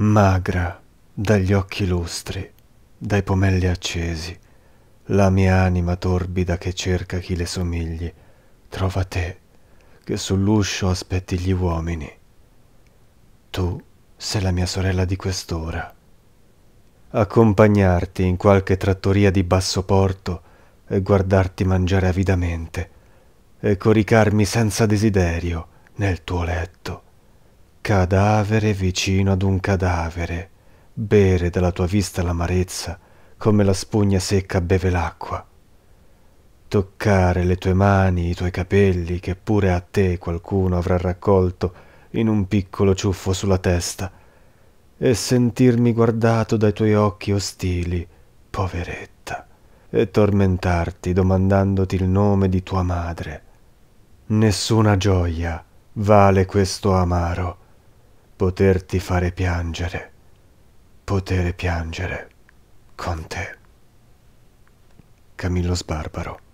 magra, dagli occhi lustri, dai pomelli accesi, la mia anima torbida che cerca chi le somigli, trova te, che sull'uscio aspetti gli uomini. Tu sei la mia sorella di quest'ora. Accompagnarti in qualche trattoria di basso porto e guardarti mangiare avidamente, e coricarmi senza desiderio nel tuo letto cadavere vicino ad un cadavere, bere dalla tua vista l'amarezza come la spugna secca beve l'acqua. Toccare le tue mani, i tuoi capelli, che pure a te qualcuno avrà raccolto in un piccolo ciuffo sulla testa, e sentirmi guardato dai tuoi occhi ostili, poveretta, e tormentarti domandandoti il nome di tua madre. Nessuna gioia vale questo amaro poterti fare piangere, potere piangere con te. Camillo Sbarbaro